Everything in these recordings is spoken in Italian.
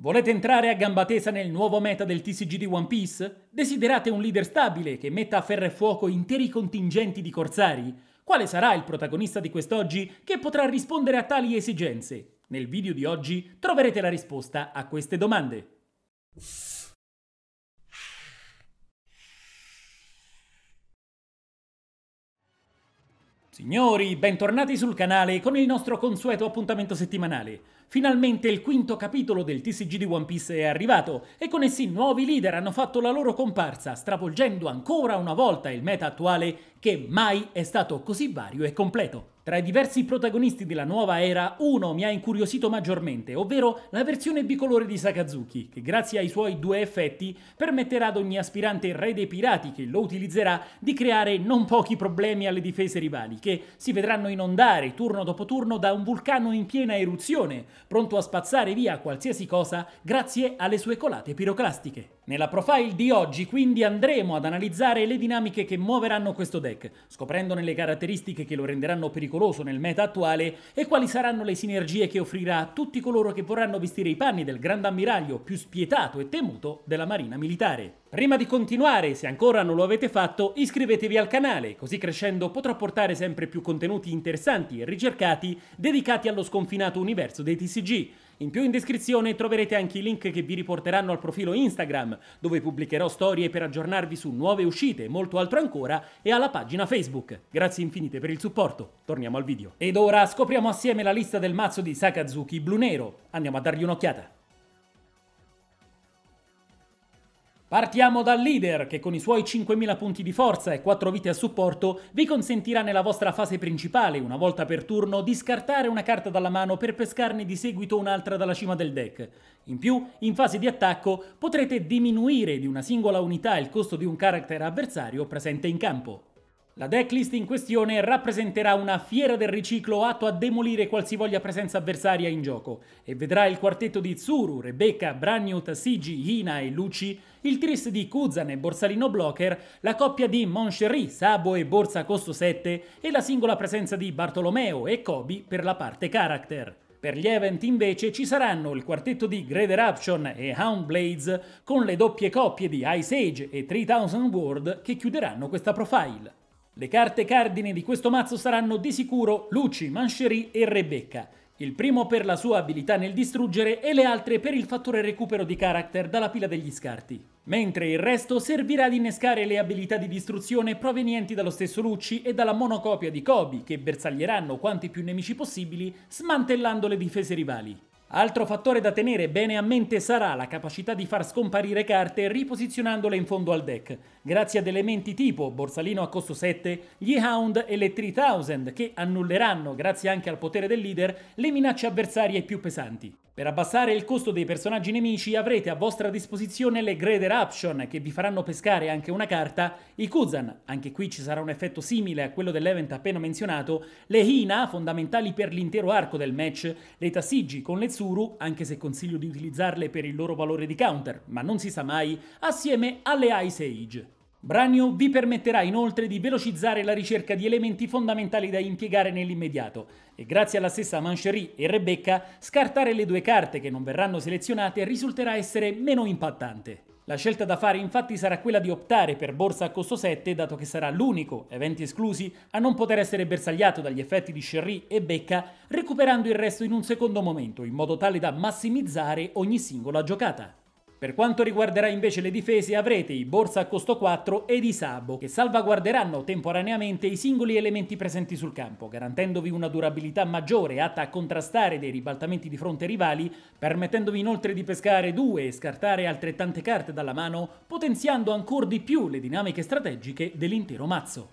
Volete entrare a gamba tesa nel nuovo meta del TCG di One Piece? Desiderate un leader stabile che metta a ferro e fuoco interi contingenti di corsari? Quale sarà il protagonista di quest'oggi che potrà rispondere a tali esigenze? Nel video di oggi troverete la risposta a queste domande. Signori, bentornati sul canale con il nostro consueto appuntamento settimanale. Finalmente il quinto capitolo del TCG di One Piece è arrivato e con essi nuovi leader hanno fatto la loro comparsa, stravolgendo ancora una volta il meta attuale che mai è stato così vario e completo. Tra i diversi protagonisti della nuova era, uno mi ha incuriosito maggiormente, ovvero la versione bicolore di Sakazuki, che grazie ai suoi due effetti permetterà ad ogni aspirante re dei pirati che lo utilizzerà di creare non pochi problemi alle difese rivali, che si vedranno inondare turno dopo turno da un vulcano in piena eruzione, pronto a spazzare via qualsiasi cosa grazie alle sue colate piroclastiche. Nella profile di oggi quindi andremo ad analizzare le dinamiche che muoveranno questo deck, scoprendone le caratteristiche che lo renderanno pericoloso nel meta attuale e quali saranno le sinergie che offrirà a tutti coloro che vorranno vestire i panni del grande ammiraglio più spietato e temuto della marina militare. Prima di continuare, se ancora non lo avete fatto, iscrivetevi al canale, così crescendo potrò portare sempre più contenuti interessanti e ricercati dedicati allo sconfinato universo dei TCG. TCG. In più in descrizione troverete anche i link che vi riporteranno al profilo Instagram, dove pubblicherò storie per aggiornarvi su nuove uscite, molto altro ancora, e alla pagina Facebook. Grazie infinite per il supporto, torniamo al video. Ed ora scopriamo assieme la lista del mazzo di Sakazuki Blu Nero. Andiamo a dargli un'occhiata. Partiamo dal leader, che con i suoi 5.000 punti di forza e 4 vite a supporto vi consentirà nella vostra fase principale, una volta per turno, di scartare una carta dalla mano per pescarne di seguito un'altra dalla cima del deck. In più, in fase di attacco, potrete diminuire di una singola unità il costo di un character avversario presente in campo. La decklist in questione rappresenterà una fiera del riciclo atto a demolire qualsivoglia presenza avversaria in gioco e vedrà il quartetto di Tsuru, Rebecca, Branyut, Sigi, Hina e Luci, il tris di Kuzan e Borsalino Blocker, la coppia di Moncherie, Sabo e Borsa Costo 7 e la singola presenza di Bartolomeo e Kobe per la parte character. Per gli event invece ci saranno il quartetto di Great Eruption e Hound Blades con le doppie coppie di Ice Age e 3000 World che chiuderanno questa profile. Le carte cardine di questo mazzo saranno di sicuro Luci, Mancherie e Rebecca, il primo per la sua abilità nel distruggere e le altre per il fattore recupero di character dalla pila degli scarti, mentre il resto servirà ad innescare le abilità di distruzione provenienti dallo stesso Lucci e dalla monocopia di Kobe che bersaglieranno quanti più nemici possibili smantellando le difese rivali. Altro fattore da tenere bene a mente sarà la capacità di far scomparire carte riposizionandole in fondo al deck, grazie ad elementi tipo Borsalino a costo 7, gli Hound e le 3000 che annulleranno, grazie anche al potere del leader, le minacce avversarie più pesanti. Per abbassare il costo dei personaggi nemici avrete a vostra disposizione le Greater Option che vi faranno pescare anche una carta, i Kuzan, anche qui ci sarà un effetto simile a quello dell'event appena menzionato, le Hina, fondamentali per l'intero arco del match, le Tassigi con le Tsuru, anche se consiglio di utilizzarle per il loro valore di counter, ma non si sa mai, assieme alle Ice Age. Branio vi permetterà inoltre di velocizzare la ricerca di elementi fondamentali da impiegare nell'immediato e grazie alla stessa Mancherie e Rebecca scartare le due carte che non verranno selezionate risulterà essere meno impattante. La scelta da fare infatti sarà quella di optare per borsa a costo 7 dato che sarà l'unico, eventi esclusi, a non poter essere bersagliato dagli effetti di Sherry e Becca recuperando il resto in un secondo momento in modo tale da massimizzare ogni singola giocata. Per quanto riguarderà invece le difese avrete i Borsa a costo 4 ed i Sabo, che salvaguarderanno temporaneamente i singoli elementi presenti sul campo, garantendovi una durabilità maggiore atta a contrastare dei ribaltamenti di fronte rivali, permettendovi inoltre di pescare due e scartare altrettante carte dalla mano, potenziando ancora di più le dinamiche strategiche dell'intero mazzo.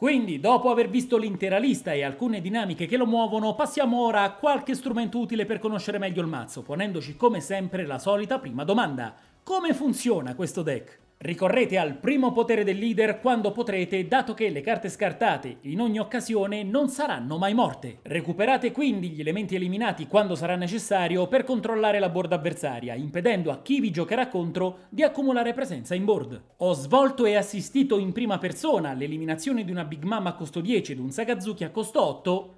Quindi, dopo aver visto l'intera lista e alcune dinamiche che lo muovono, passiamo ora a qualche strumento utile per conoscere meglio il mazzo, ponendoci come sempre la solita prima domanda. Come funziona questo deck? Ricorrete al primo potere del leader quando potrete, dato che le carte scartate in ogni occasione non saranno mai morte. Recuperate quindi gli elementi eliminati quando sarà necessario per controllare la board avversaria, impedendo a chi vi giocherà contro di accumulare presenza in board. Ho svolto e assistito in prima persona l'eliminazione di una Big Mama a costo 10 ed un Sagazuki a costo 8,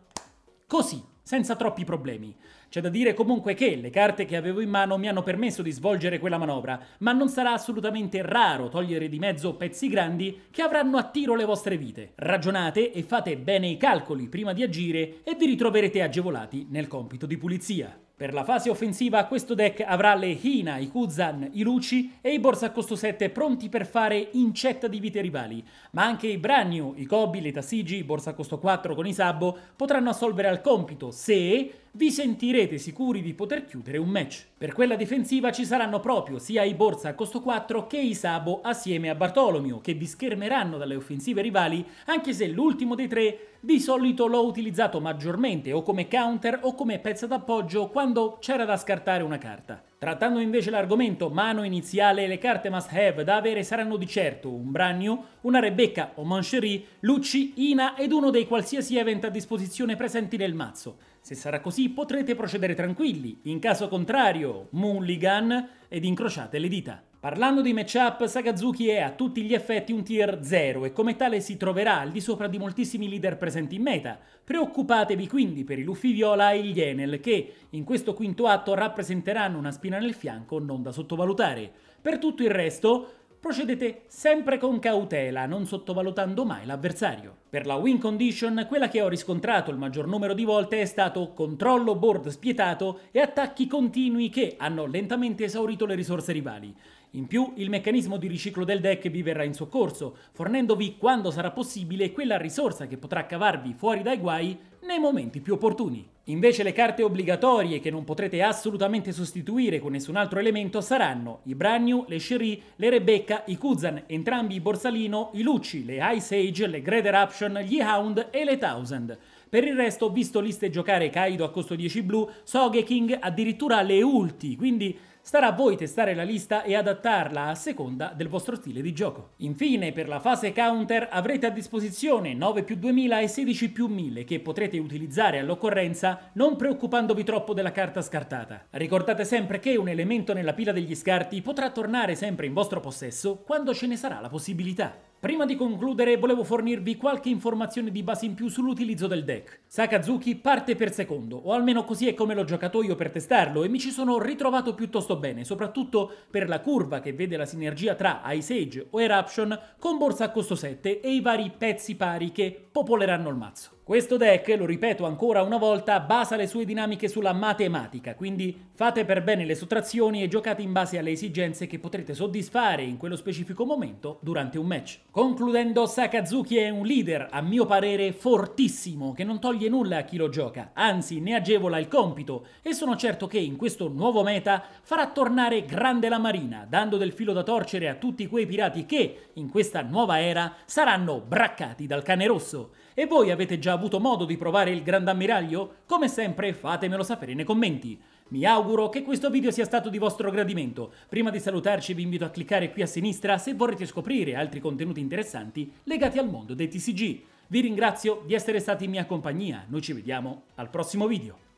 così senza troppi problemi. C'è da dire comunque che le carte che avevo in mano mi hanno permesso di svolgere quella manovra, ma non sarà assolutamente raro togliere di mezzo pezzi grandi che avranno a tiro le vostre vite. Ragionate e fate bene i calcoli prima di agire e vi ritroverete agevolati nel compito di pulizia. Per la fase offensiva questo deck avrà le Hina, i Kuzan, i Luci e i Borsa a costo 7 pronti per fare incetta di vite rivali, ma anche i Branyu, i Kobi, le Tasigi, Borsa a costo 4 con i Sabbo potranno assolvere al compito se vi sentirete sicuri di poter chiudere un match. Per quella difensiva ci saranno proprio sia i Borsa a costo 4 che i Sabo assieme a Bartolomeo, che vi schermeranno dalle offensive rivali, anche se l'ultimo dei tre di solito l'ho utilizzato maggiormente o come counter o come pezzo d'appoggio quando c'era da scartare una carta. Trattando invece l'argomento mano iniziale, le carte must have da avere saranno di certo un Bragno, una Rebecca o Mancherie, Lucci, Ina ed uno dei qualsiasi event a disposizione presenti nel mazzo. Se sarà così potrete procedere tranquilli, in caso contrario, Mulligan ed incrociate le dita. Parlando di matchup, Sakazuki è a tutti gli effetti un tier 0 e come tale si troverà al di sopra di moltissimi leader presenti in meta. Preoccupatevi quindi per i Luffy Viola e gli Enel che in questo quinto atto rappresenteranno una spina nel fianco non da sottovalutare. Per tutto il resto procedete sempre con cautela, non sottovalutando mai l'avversario. Per la win condition, quella che ho riscontrato il maggior numero di volte è stato controllo board spietato e attacchi continui che hanno lentamente esaurito le risorse rivali. In più, il meccanismo di riciclo del deck vi verrà in soccorso, fornendovi quando sarà possibile quella risorsa che potrà cavarvi fuori dai guai nei momenti più opportuni. Invece le carte obbligatorie che non potrete assolutamente sostituire con nessun altro elemento saranno i Branyu, le Cherie, le Rebecca, i Kuzan, entrambi i Borsalino, i Lucci, le Ice Age, le Great Eruption, gli Hound e le Thousand. Per il resto ho visto liste giocare Kaido a costo 10 blu, Sogeking addirittura le ulti, quindi Starà a voi testare la lista e adattarla a seconda del vostro stile di gioco. Infine, per la fase counter avrete a disposizione 9 più 2000 e 16 più 1000 che potrete utilizzare all'occorrenza non preoccupandovi troppo della carta scartata. Ricordate sempre che un elemento nella pila degli scarti potrà tornare sempre in vostro possesso quando ce ne sarà la possibilità. Prima di concludere volevo fornirvi qualche informazione di base in più sull'utilizzo del deck. Sakazuki parte per secondo, o almeno così è come l'ho giocato io per testarlo, e mi ci sono ritrovato piuttosto bene, soprattutto per la curva che vede la sinergia tra Ice Age o Eruption con borsa a costo 7 e i vari pezzi pari che popoleranno il mazzo. Questo deck, lo ripeto ancora una volta, basa le sue dinamiche sulla matematica, quindi fate per bene le sottrazioni e giocate in base alle esigenze che potrete soddisfare in quello specifico momento durante un match. Concludendo, Sakazuki è un leader, a mio parere, fortissimo, che non toglie nulla a chi lo gioca, anzi ne agevola il compito, e sono certo che in questo nuovo meta farà tornare grande la marina, dando del filo da torcere a tutti quei pirati che, in questa nuova era, saranno braccati dal cane rosso. E voi avete già avuto modo di provare il Ammiraglio? Come sempre fatemelo sapere nei commenti. Mi auguro che questo video sia stato di vostro gradimento. Prima di salutarci vi invito a cliccare qui a sinistra se vorrete scoprire altri contenuti interessanti legati al mondo dei TCG. Vi ringrazio di essere stati in mia compagnia, noi ci vediamo al prossimo video.